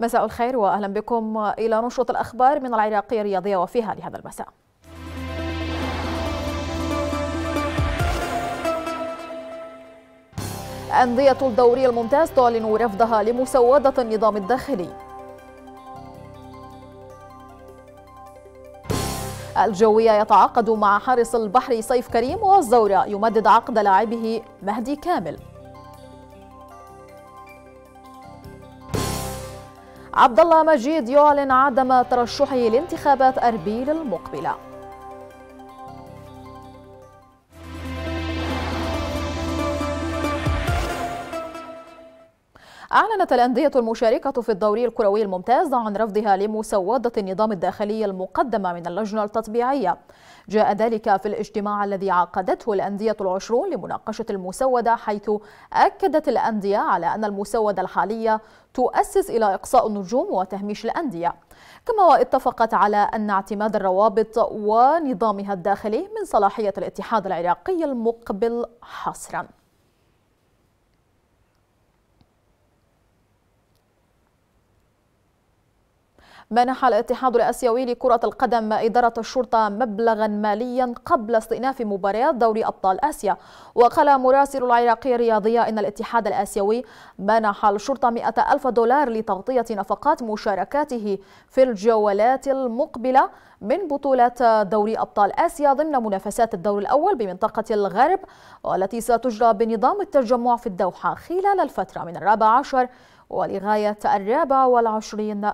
مساء الخير واهلا بكم الى نشرة الاخبار من العراقية الرياضية وفيها لهذا المساء أندية الدوري الممتاز تعلن رفضها لمسودة النظام الداخلي الجوية يتعاقد مع حارس البحر سيف كريم والزورة يمدد عقد لاعبه مهدي كامل عبد الله مجيد يعلن عدم ترشحه لانتخابات اربيل المقبله أعلنت الأندية المشاركة في الدوري الكروي الممتاز عن رفضها لمسودة النظام الداخلي المقدمة من اللجنة التطبيعية جاء ذلك في الاجتماع الذي عقدته الأندية العشرون لمناقشة المسودة حيث أكدت الأندية على أن المسودة الحالية تؤسس إلى إقصاء النجوم وتهميش الأندية كما واتفقت على أن اعتماد الروابط ونظامها الداخلي من صلاحية الاتحاد العراقي المقبل حصراً منح الاتحاد الآسيوي لكرة القدم إدارة الشرطة مبلغا ماليا قبل استئناف مباريات دوري أبطال آسيا وقال مراسل العراقي الرياضية إن الاتحاد الآسيوي منح الشرطة 100 ألف دولار لتغطية نفقات مشاركاته في الجولات المقبلة من بطولات دوري أبطال آسيا ضمن منافسات الدور الأول بمنطقة الغرب والتي ستجرى بنظام التجمع في الدوحة خلال الفترة من الرابع عشر ولغاية الرابع والعشرين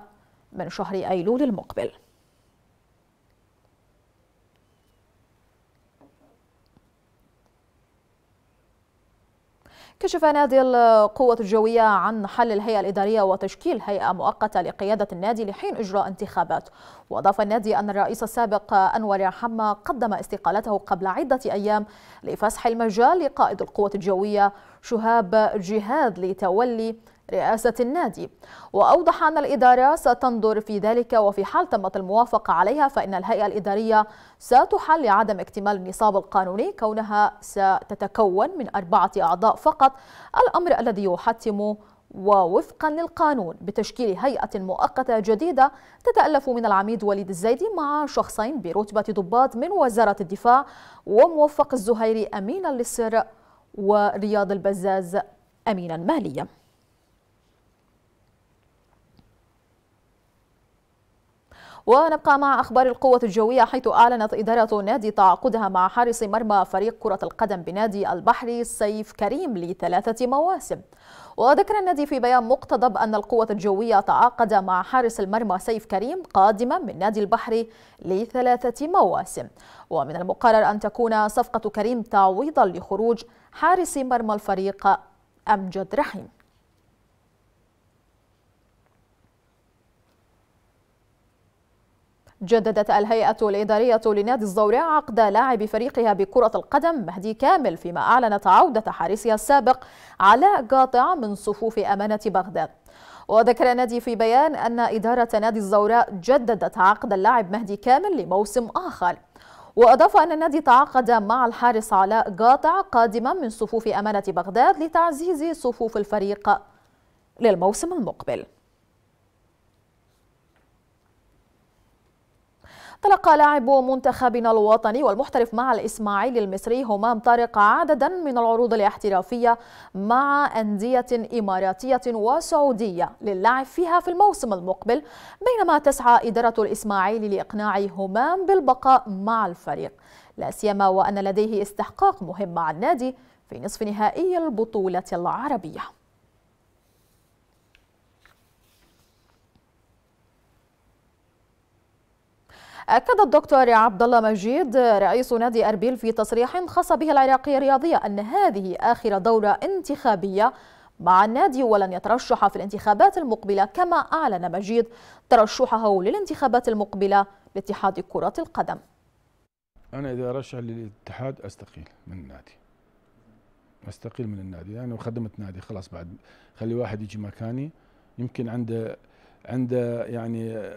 من شهر أيلول المقبل كشف نادي القوة الجوية عن حل الهيئة الإدارية وتشكيل هيئة مؤقتة لقيادة النادي لحين إجراء انتخابات وأضاف النادي أن الرئيس السابق أنور حمى قدم استقالته قبل عدة أيام لفسح المجال لقائد القوة الجوية شهاب جهاد لتولي رئاسة النادي وأوضح أن الإدارة ستنظر في ذلك وفي حال تمت الموافقة عليها فإن الهيئة الإدارية ستحل لعدم اكتمال النصاب القانوني كونها ستتكون من أربعة أعضاء فقط الأمر الذي يحتم ووفقا للقانون بتشكيل هيئة مؤقتة جديدة تتألف من العميد وليد الزيدي مع شخصين برتبة ضباط من وزارة الدفاع وموفق الزهيري أمينا للسر ورياض البزاز أمينا ماليا ونبقى مع أخبار القوة الجوية حيث أعلنت إدارة نادي تعاقدها مع حارس مرمى فريق كرة القدم بنادي البحري سيف كريم لثلاثة مواسم وذكر النادي في بيان مقتضب أن القوة الجوية تعاقد مع حارس المرمى سيف كريم قادما من نادي البحري لثلاثة مواسم ومن المقرر أن تكون صفقة كريم تعويضا لخروج حارس مرمى الفريق أمجد رحيم جددت الهيئة الإدارية لنادي الزورع عقد لاعب فريقها بكرة القدم مهدي كامل فيما أعلنت عودة حارسها السابق علاء قاطع من صفوف أمانة بغداد وذكر النادي في بيان أن إدارة نادي الزوراء جددت عقد اللاعب مهدي كامل لموسم آخر وأضاف أن النادي تعاقد مع الحارس علاء قاطع قادما من صفوف أمانة بغداد لتعزيز صفوف الفريق للموسم المقبل تلقى لاعب منتخبنا الوطني والمحترف مع الإسماعيلي المصري همام طارق عددا من العروض الاحترافية مع أندية إماراتية وسعودية للعب فيها في الموسم المقبل بينما تسعى إدارة الإسماعيلي لإقناع همام بالبقاء مع الفريق لا سيما وأن لديه استحقاق مهم مع النادي في نصف نهائي البطولة العربية أكد الدكتور عبد الله مجيد رئيس نادي أربيل في تصريح خاص به العراقية الرياضية أن هذه آخر دورة انتخابية مع النادي ولن يترشح في الانتخابات المقبلة كما أعلن مجيد ترشحه للانتخابات المقبلة لاتحاد كرة القدم أنا إذا أرشح للاتحاد أستقيل من النادي أستقيل من النادي أنا يعني خدمت نادي خلاص بعد خلي واحد يجي مكاني يمكن عنده عنده يعني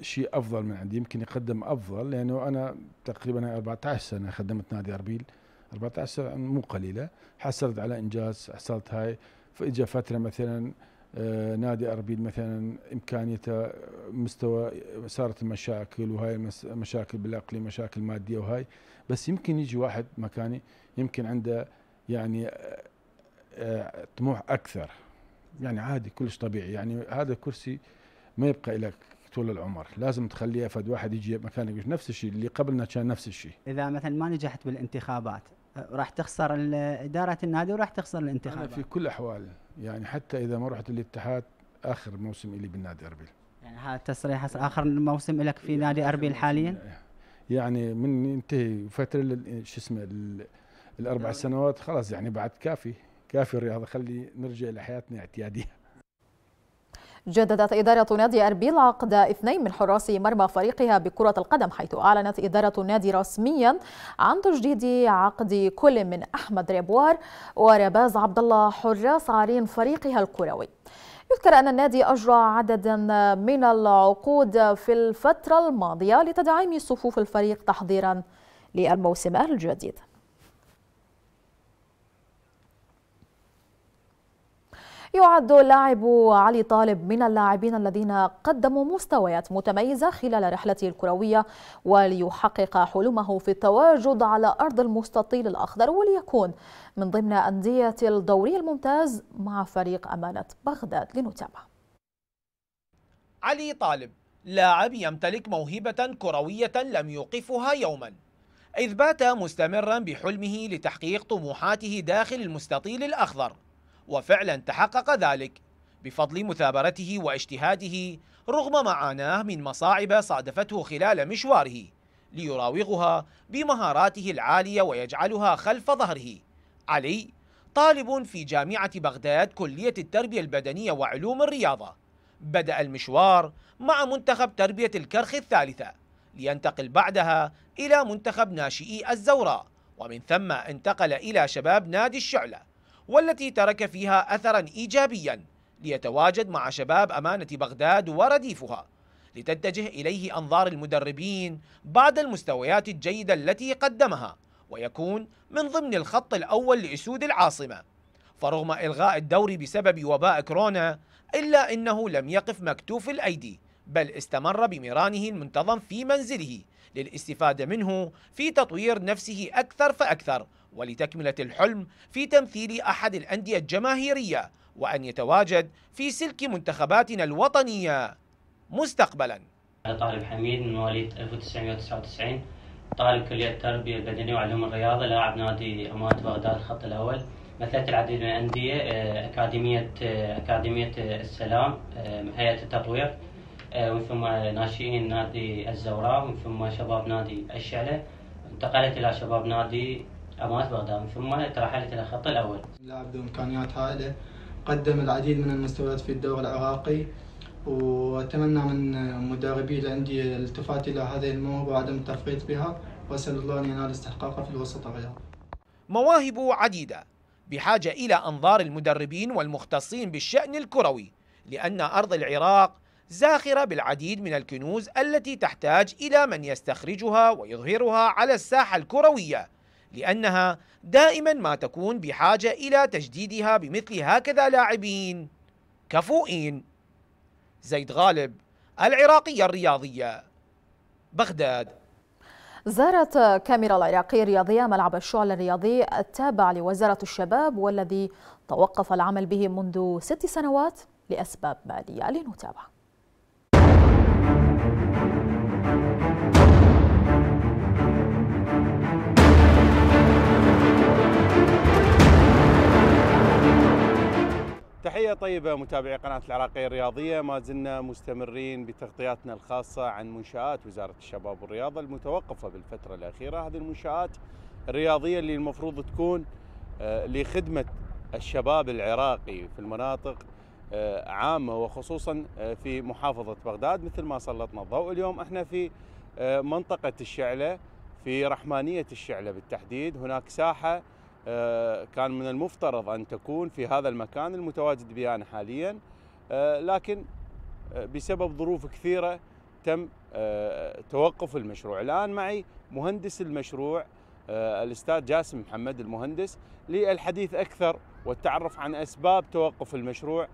شيء افضل من عندي يمكن يقدم افضل لانه انا تقريبا 14 سنه خدمت نادي اربيل 14 سنه مو قليله حصلت على انجاز حصلت هاي فاجا فتره مثلا آه، نادي اربيل مثلا امكانيته مستوى صارت المشاكل وهاي مشاكل بالاقليم مشاكل ماديه وهاي بس يمكن يجي واحد مكاني يمكن عنده يعني آه، آه، طموح اكثر يعني عادي كلش طبيعي يعني هذا كرسي ما يبقى لك طول العمر لازم تخليها فد واحد يجي مكانك نفس الشيء اللي قبلنا كان نفس الشيء اذا مثلا ما نجحت بالانتخابات راح تخسر اداره النادي وراح تخسر الانتخابات أنا في كل الاحوال يعني حتى اذا ما رحت الاتحاد اخر موسم لي بالنادي اربيل يعني هذا التصريح اخر موسم لك في يعني نادي اربيل حاليا يعني من ينتهي فتره شو اسمه الاربع سنوات خلاص يعني بعد كافي كافي الرياضه خلي نرجع لحياتنا اعتياديه جددت إدارة نادي أربيل عقد اثنين من حراس مرمى فريقها بكرة القدم حيث أعلنت إدارة النادي رسميا عن تجديد عقد كل من أحمد ريبوار ورباز عبد الله حراس عارين فريقها الكروي يذكر أن النادي أجرى عددا من العقود في الفترة الماضية لتدعيم صفوف الفريق تحضيرا للموسم الجديد يعد لاعب علي طالب من اللاعبين الذين قدموا مستويات متميزة خلال رحلته الكروية وليحقق حلمه في التواجد على أرض المستطيل الأخضر وليكون من ضمن أندية الدوري الممتاز مع فريق أمانة بغداد لنتابع علي طالب لاعب يمتلك موهبة كروية لم يوقفها يوما إذ بات مستمرا بحلمه لتحقيق طموحاته داخل المستطيل الأخضر وفعلا تحقق ذلك بفضل مثابرته واجتهاده رغم معاناه من مصاعب صادفته خلال مشواره ليراوغها بمهاراته العالية ويجعلها خلف ظهره علي طالب في جامعة بغداد كلية التربية البدنية وعلوم الرياضة بدأ المشوار مع منتخب تربية الكرخ الثالثة لينتقل بعدها إلى منتخب ناشئي الزوراء ومن ثم انتقل إلى شباب نادي الشعلة والتي ترك فيها أثرا إيجابيا ليتواجد مع شباب أمانة بغداد ورديفها لتتجه إليه أنظار المدربين بعد المستويات الجيدة التي قدمها ويكون من ضمن الخط الأول لأسود العاصمة فرغم إلغاء الدوري بسبب وباء كورونا إلا أنه لم يقف مكتوف الأيدي بل استمر بمرانه المنتظم في منزله للاستفادة منه في تطوير نفسه أكثر فأكثر ولتكملة الحلم في تمثيل أحد الأندية الجماهيرية وأن يتواجد في سلك منتخباتنا الوطنية مستقبلا طالب حميد من مواليد 1999 طالب كلية التربية البدنية وعلوم الرياضة لاعب نادي أمانة بغداد الخط الأول مثلت العديد من الأندية آه، أكاديمية آه، أكاديمية السلام آه، هيئة التطوير ومن ثم ناشئين نادي الزوراء ومن ثم شباب نادي الشعلة انتقلت إلى شباب نادي امارات بغداد ثم ترحلت الى الخط الاول. لاعب ذو امكانيات هائله قدم العديد من المستويات في الدوري العراقي واتمنى من مدربي الانديه الالتفات الى هذه الموهبه وعدم التفريط بها واسال الله ان ينال استحقاقه في الوسط الرياضي. مواهب عديده بحاجه الى انظار المدربين والمختصين بالشان الكروي لان ارض العراق زاخرة بالعديد من الكنوز التي تحتاج إلى من يستخرجها ويظهرها على الساحة الكروية لأنها دائما ما تكون بحاجة إلى تجديدها بمثل هكذا لاعبين كفؤين زيد غالب العراقية الرياضية بغداد زارت كاميرا العراقية الرياضية ملعب الشعلة الرياضي التابع لوزارة الشباب والذي توقف العمل به منذ ست سنوات لأسباب مالية لنتابعه تحية طيبة متابعي قناة العراقية الرياضية ما زلنا مستمرين بتغطياتنا الخاصة عن منشآت وزارة الشباب والرياضة المتوقفة بالفترة الأخيرة هذه المنشآت الرياضية اللي المفروض تكون آه، لخدمة الشباب العراقي في المناطق آه، عامة وخصوصا آه، في محافظة بغداد مثل ما سلطنا الضوء اليوم احنا في منطقة الشعلة في رحمانية الشعلة بالتحديد هناك ساحة آه، كان من المفترض أن تكون في هذا المكان المتواجد به أنا حاليا آه، لكن آه، بسبب ظروف كثيرة تم توقف المشروع الآن معي مهندس المشروع الأستاذ جاسم محمد المهندس للحديث أكثر والتعرف عن أسباب توقف المشروع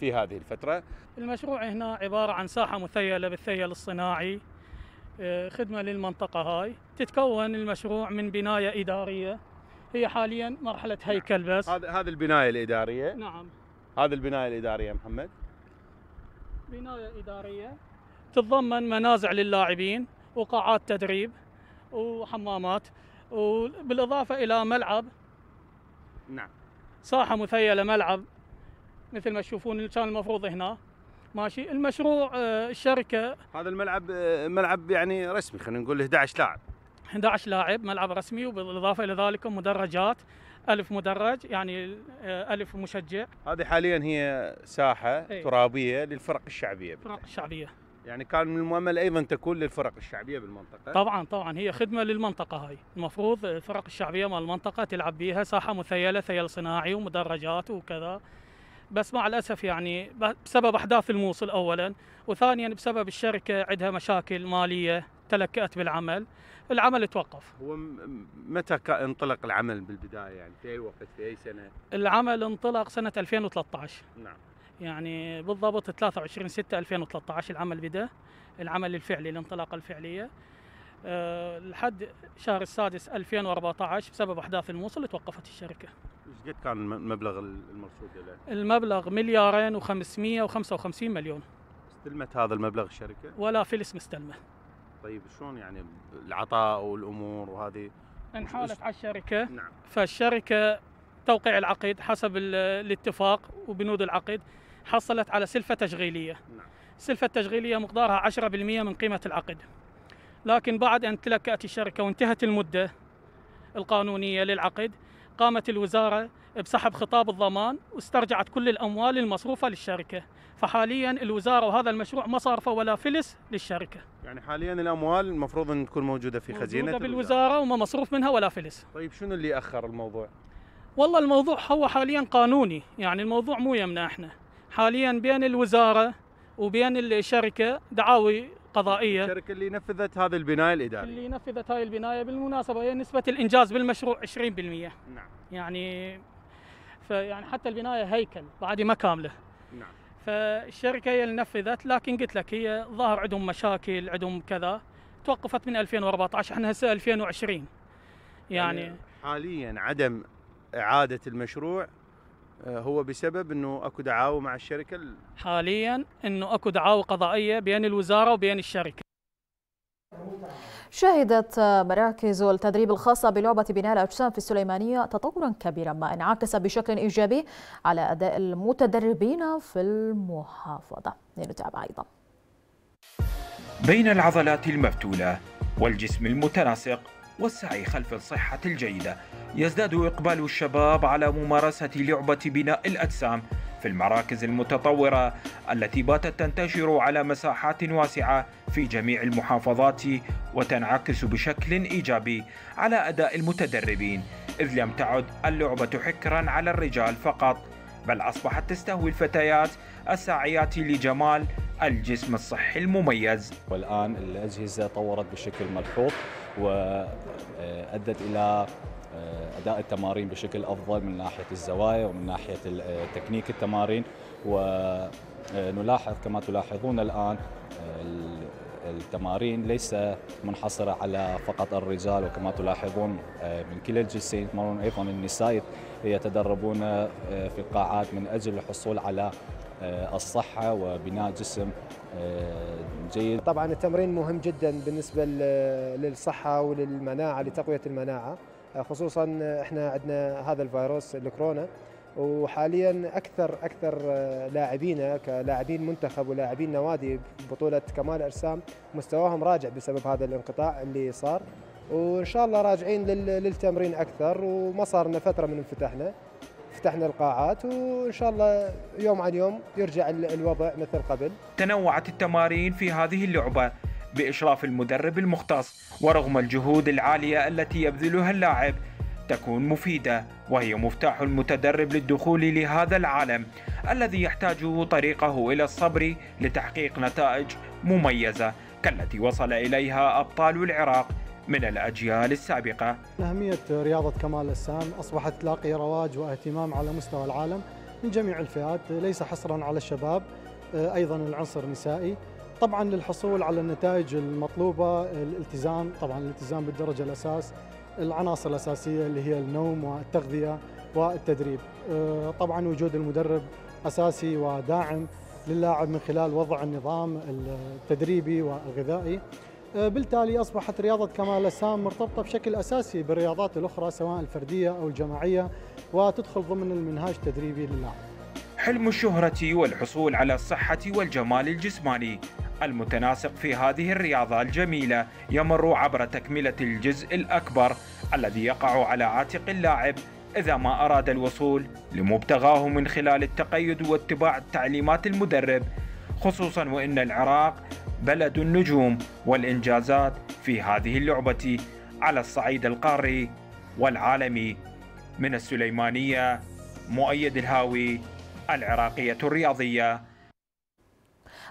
في هذه الفترة المشروع هنا عبارة عن ساحة مثيلة بالثيل الصناعي خدمة للمنطقة هاي تتكون المشروع من بناية إدارية هي حاليا مرحله نعم. هيكل بس هذا هذه البنايه الاداريه نعم هذه البنايه الاداريه محمد بنايه اداريه تتضمن منازع للاعبين وقاعات تدريب وحمامات وبالاضافه الى ملعب نعم ساحه مثيله ملعب مثل ما تشوفون كان المفروض هنا ماشي المشروع آه، الشركه هذا الملعب آه، ملعب يعني رسمي خلينا نقول 11 لاعب 11 لاعب ملعب رسمي وبالاضافه الى ذلك مدرجات ألف مدرج يعني آه، ألف مشجع هذه حاليا هي ساحة إيه. ترابية للفرق الشعبية الفرق الشعبية يعني كان من المؤمل أيضا تكون للفرق الشعبية بالمنطقة طبعا طبعا هي خدمة للمنطقة هاي المفروض الفرق الشعبية مال المنطقة تلعب بيها ساحة مثيلة ثيل صناعي ومدرجات وكذا بس مع الأسف يعني بسبب أحداث الموصل أولا وثانيا بسبب الشركة عندها مشاكل مالية تلكأت بالعمل العمل توقف هو متى انطلق العمل بالبداية يعني في أي وقت في أي سنة العمل انطلق سنة 2013 نعم يعني بالضبط 23 6 2013 العمل بدأ العمل الفعلي الانطلاقة الفعلية آه، لحد شهر السادس 2014 بسبب احداث الموصل توقفت الشركه. ايش قد كان المبلغ المرصود له؟ المبلغ مليارين و555 مليون. استلمت هذا المبلغ الشركه؟ ولا فلس مستلمه. طيب شلون يعني العطاء والامور وهذه انحالت على الشركه نعم فالشركه توقيع العقد حسب الاتفاق وبنود العقد حصلت على سلفه تشغيليه نعم السلفه التشغيليه مقدارها 10% من قيمه العقد لكن بعد ان تلكأت الشركه وانتهت المده القانونيه للعقد قامت الوزاره بسحب خطاب الضمان واسترجعت كل الأموال المصروفة للشركة فحاليا الوزارة وهذا المشروع ما صارفه ولا فلس للشركة يعني حاليا الأموال المفروض أن تكون موجودة في خزينة موجودة بالوزارة وما مصروف منها ولا فلس طيب شنو اللي أخر الموضوع؟ والله الموضوع هو حاليا قانوني يعني الموضوع مو يمنا احنا حاليا بين الوزارة وبين الشركة دعاوي قضائيه الشركه اللي نفذت هذه البنايه الاداريه اللي نفذت هاي البنايه بالمناسبه هي نسبه الانجاز بالمشروع 20% نعم يعني فيعني حتى البنايه هيكل بعد ما كامله نعم فالشركه هي اللي نفذت لكن قلت لك هي ظاهر عندهم مشاكل عندهم كذا توقفت من 2014 احنا هسه 2020 يعني, يعني حاليا عدم اعاده المشروع آه، هو بسبب انه اكو دعاوى مع الشركه حاليا انه اكو دعاوى قضائيه بين الوزاره وبين الشركه شهدت مراكز التدريب الخاصة بلعبة بناء الأجسام في السليمانية تطورا كبيرا ما انعكس بشكل إيجابي على أداء المتدربين في المحافظة لنتابع أيضا بين العضلات المفتولة والجسم المتناسق والسعي خلف الصحة الجيدة يزداد إقبال الشباب على ممارسة لعبة بناء الأجسام في المراكز المتطورة التي باتت تنتشر على مساحات واسعة في جميع المحافظات وتنعكس بشكل إيجابي على أداء المتدربين إذ لم تعد اللعبة حكرا على الرجال فقط بل أصبحت تستهوي الفتيات الساعيات لجمال الجسم الصحي المميز والآن الأجهزة طورت بشكل ملحوظ وأدت آه، إلى آه، اداء التمارين بشكل افضل من ناحيه الزوايا ومن ناحيه آه، تكنيك التمارين ونلاحظ آه، كما تلاحظون الان التمارين ليس منحصره على فقط الرجال وكما تلاحظون من كلا الجنسين يتمرون ايضا النساء يتدربون في القاعات من اجل الحصول على الصحه وبناء جسم جيد. طبعا التمرين مهم جدا بالنسبه للصحه وللمناعه لتقويه المناعه. آه، خصوصا احنا عندنا هذا الفيروس الكورونا وحاليا اكثر اكثر آه، لاعبينا كلاعبين منتخب ولاعبين نوادي بطوله كمال اجسام مستواهم راجع بسبب هذا الانقطاع اللي صار وان شاء الله راجعين للتمرين اكثر وما صار لنا فتره من انفتحنا فتحنا القاعات وان شاء الله يوم عن يوم يرجع الوضع مثل قبل تنوعت التمارين في هذه اللعبه بإشراف المدرب المختص ورغم الجهود العالية التي يبذلها اللاعب تكون مفيدة وهي مفتاح المتدرب للدخول لهذا العالم الذي يحتاج طريقه إلى الصبر لتحقيق نتائج مميزة كالتي وصل إليها أبطال العراق من الأجيال السابقة أهمية رياضة كمال الأجسام أصبحت تلاقي رواج واهتمام على مستوى العالم من جميع الفئات ليس حصرا على الشباب أيضا العنصر النسائي طبعا للحصول على النتائج المطلوبة الالتزام طبعا الالتزام بالدرجة الأساس العناصر الأساسية اللي هي النوم والتغذية والتدريب أه، طبعا وجود المدرب أساسي وداعم للاعب من خلال وضع النظام التدريبي والغذائي أه، بالتالي أصبحت رياضة كمال الاجسام مرتبطة بشكل أساسي بالرياضات الأخرى سواء الفردية أو الجماعية وتدخل ضمن المنهاج التدريبي للاعب حلم الشهرة والحصول على الصحة والجمال الجسماني المتناسق في هذه الرياضة الجميلة يمر عبر تكملة الجزء الأكبر الذي يقع على عاتق اللاعب إذا ما أراد الوصول لمبتغاه من خلال التقيد واتباع تعليمات المدرب خصوصا وإن العراق بلد النجوم والإنجازات في هذه اللعبة على الصعيد القاري والعالمي من السليمانية مؤيد الهاوي العراقية الرياضية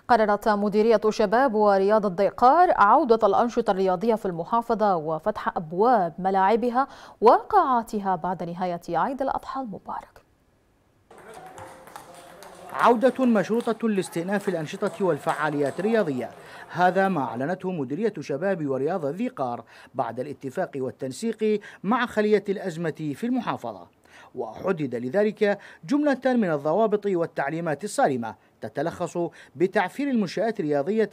قررت مديرية شباب ورياض الضيقار عودة الأنشطة الرياضية في المحافظة وفتح أبواب ملاعبها وقاعاتها بعد نهاية عيد الأضحى المبارك عودة مشروطة لاستئناف الأنشطة والفعاليات الرياضية هذا ما أعلنته مديرية شباب ورياض ذي قار بعد الاتفاق والتنسيق مع خلية الأزمة في المحافظة وحدد لذلك جملة من الضوابط والتعليمات الصارمة تتلخص بتعفير المنشآت الرياضية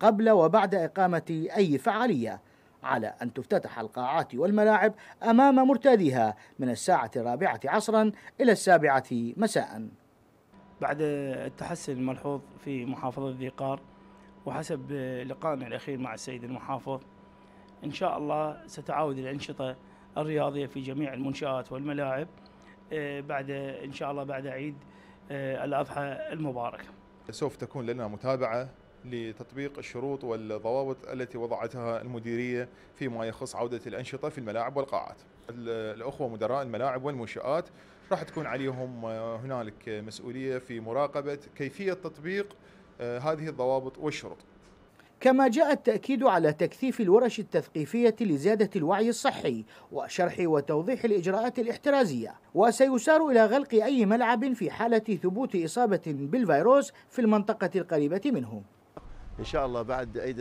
قبل وبعد إقامة أي فعالية على أن تفتتح القاعات والملاعب أمام مرتاديها من الساعة الرابعة عصرا إلى السابعة مساء بعد التحسن الملحوظ في محافظة ذي قار وحسب لقائنا الأخير مع السيد المحافظ إن شاء الله ستعود الأنشطة الرياضية في جميع المنشآت والملاعب إيه، بعد إن شاء الله بعد عيد آه، الأضحى المباركة سوف تكون لنا متابعة لتطبيق الشروط والضوابط التي وضعتها المديرية فيما يخص عودة الأنشطة في الملاعب والقاعات الأخوة مدراء الملاعب والمنشآت راح تكون عليهم آه، هنالك مسؤولية في مراقبة كيفية تطبيق آه، هذه الضوابط والشروط كما جاء التأكيد على تكثيف الورش التثقيفية لزيادة الوعي الصحي وشرح وتوضيح الإجراءات الاحترازية وسيسار إلى غلق أي ملعب في حالة ثبوت إصابة بالفيروس في المنطقة القريبة منه إن شاء الله بعد عيد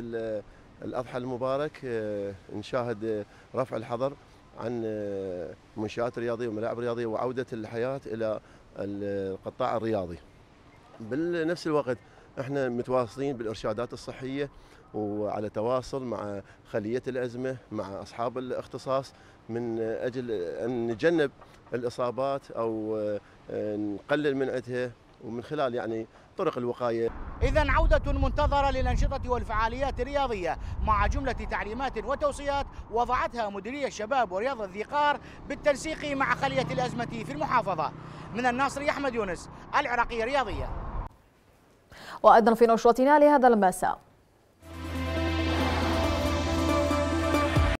الأضحى المبارك آه، نشاهد آه، رفع الحظر عن آه، منشآت رياضية وملاعب رياضية وعودة الحياة إلى القطاع الرياضي بنفس الوقت احنا متواصلين بالارشادات الصحيه وعلى تواصل مع خليه الازمه مع اصحاب الاختصاص من اجل ان نجنب الاصابات او آه، نقلل من عدها ومن خلال يعني طرق الوقايه. اذا عوده منتظره للانشطه والفعاليات الرياضيه مع جمله تعليمات وتوصيات وضعتها مديريه الشباب ورياضه الذقار بالتنسيق مع خليه الازمه في المحافظه. من الناصري احمد يونس العراقيه الرياضيه. وأيضا في نشرتنا لهذا المساء